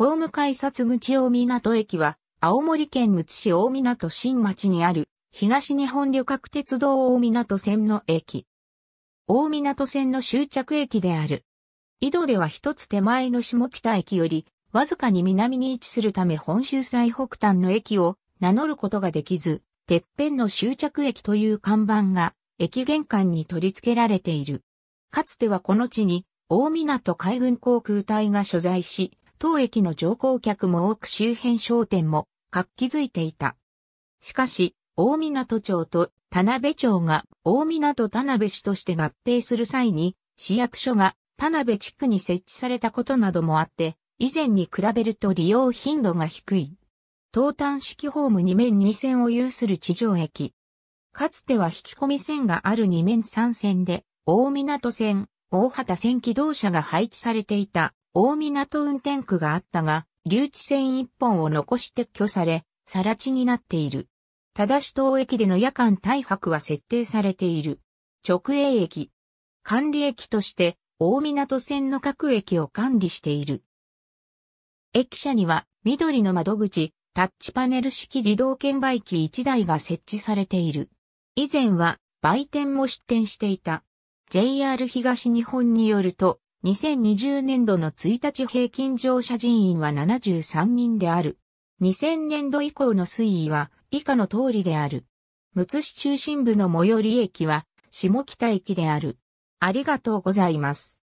ホーム改札口大港駅は、青森県むつ市大港新町にある、東日本旅客鉄道大港線の駅。大港線の終着駅である。井戸では一つ手前の下北駅より、わずかに南に位置するため本州最北端の駅を名乗ることができず、てっぺんの終着駅という看板が、駅玄関に取り付けられている。かつてはこの地に、大港海軍航空隊が所在し、当駅の乗降客も多く周辺商店も活気づいていた。しかし、大港町と田辺町が大港田辺市として合併する際に、市役所が田辺地区に設置されたことなどもあって、以前に比べると利用頻度が低い。東端式ホーム2面2線を有する地上駅。かつては引き込み線がある2面3線で、大港線、大畑線機動車が配置されていた。大港運転区があったが、留置線一本を残し撤去され、更地になっている。ただし当駅での夜間大泊は設定されている。直営駅。管理駅として、大港線の各駅を管理している。駅舎には、緑の窓口、タッチパネル式自動券売機1台が設置されている。以前は、売店も出店していた。JR 東日本によると、2020年度の1日平均乗車人員は73人である。2000年度以降の推移は以下の通りである。むつ市中心部の最寄り駅は下北駅である。ありがとうございます。